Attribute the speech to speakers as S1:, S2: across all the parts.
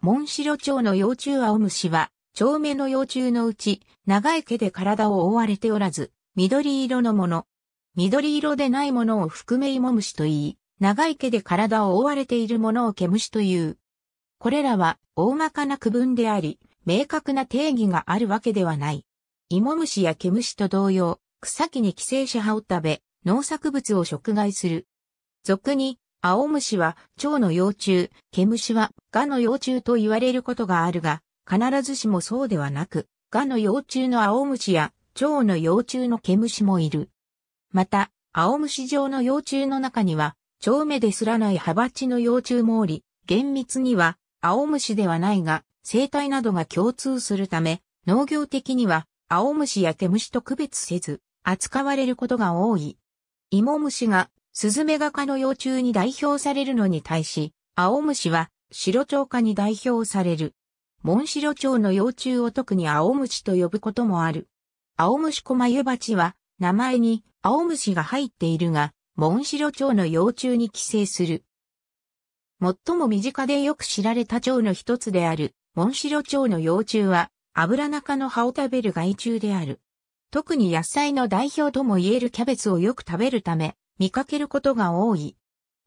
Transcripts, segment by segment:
S1: モンシロチョウの幼虫アオムシは、チョウメの幼虫のうち、長い毛で体を覆われておらず、緑色のもの。緑色でないものを含めイモムシと言い、長い毛で体を覆われているものを毛虫という。これらは大まかな区分であり、明確な定義があるわけではない。イモムシや毛虫と同様、草木に寄生し葉を食べ、農作物を食害する。俗に、青虫は蝶の幼虫、毛虫はガの幼虫と言われることがあるが、必ずしもそうではなく、ガの幼虫の青虫や蝶の幼虫の毛虫もいる。また、青虫状の幼虫の中には、蝶目ですらないハバチの幼虫もおり、厳密には青虫ではないが、生態などが共通するため、農業的には青虫や毛虫と区別せず、扱われることが多い。芋虫がスズメガ科の幼虫に代表されるのに対し、青虫は白鳥科に代表される。モンシロチョウの幼虫を特に青虫と呼ぶこともある。青虫コマユバチは名前に青虫が入っているが、モンシロチョウの幼虫に寄生する。最も身近でよく知られた蝶の一つである、モンシロチョウの幼虫は、アブラナ科の葉を食べる害虫である。特に野菜の代表とも言えるキャベツをよく食べるため、見かけることが多い。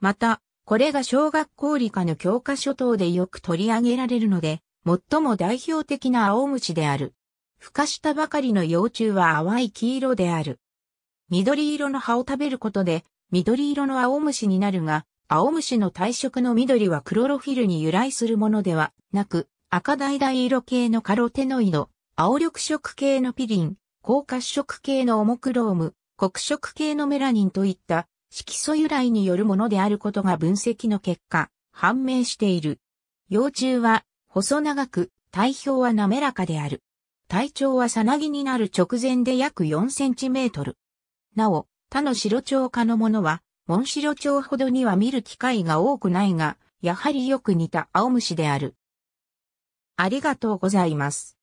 S1: また、これが小学校理科の教科書等でよく取り上げられるので、最も代表的な青虫である。孵化したばかりの幼虫は淡い黄色である。緑色の葉を食べることで、緑色の青虫になるが、青虫の体色の緑はクロロフィルに由来するものではなく、赤橙色系のカロテノイド、青緑色系のピリン、高褐色系のオモクローム、黒色系のメラニンといった色素由来によるものであることが分析の結果、判明している。幼虫は細長く、体表は滑らかである。体長はさなぎになる直前で約4センチメートル。なお、他の白鳥科のものは、モンシロチョウほどには見る機会が多くないが、やはりよく似た青虫である。ありがとうございます。